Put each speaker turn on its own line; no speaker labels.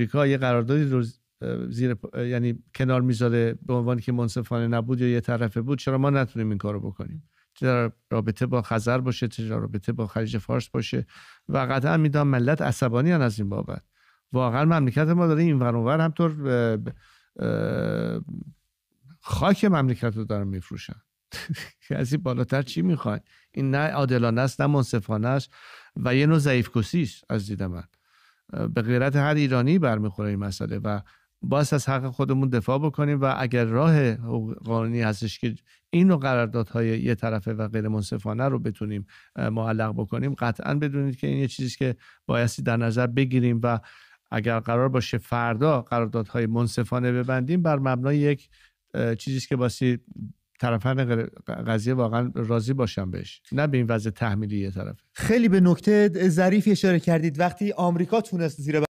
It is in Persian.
آمریکا یه قراردادی رو زیر یعنی کنار میذاره به عنوان که منصفانه نبود یا یه طرفه بود چرا ما نتونیم این کارو بکنیم چه در رابطه با خزر باشه چه رابطه با خلیج فارس باشه و قطعا میدونم ملت عصبانی از این بابت واقعا مملکت ما داره این ورانور همطور خاک مملکت رو دارن میفروشن از این بالاتر چی میخواین این نه عادلانه است نه منصفانه است و یه نوع ضعیف است از دید من به غیرت هر ایرانی برمیخوره این مسئله و باز از حق خودمون دفاع بکنیم و اگر راه قانونی هستش که این قراردادهای یه طرفه و غیر منصفانه رو بتونیم معلق بکنیم قطعا بدونید که این یه چیزی که بایستی در نظر بگیریم و اگر قرار باشه فردا قراردادهای منصفانه ببندیم بر مبنای یک چیزی که باسی طرفین قضیه واقعا راضی باشم بهش نه به این وضع تحمیلی یه طرف
خیلی به نکته ظریفی اشاره کردید وقتی آمریکا تونست زیر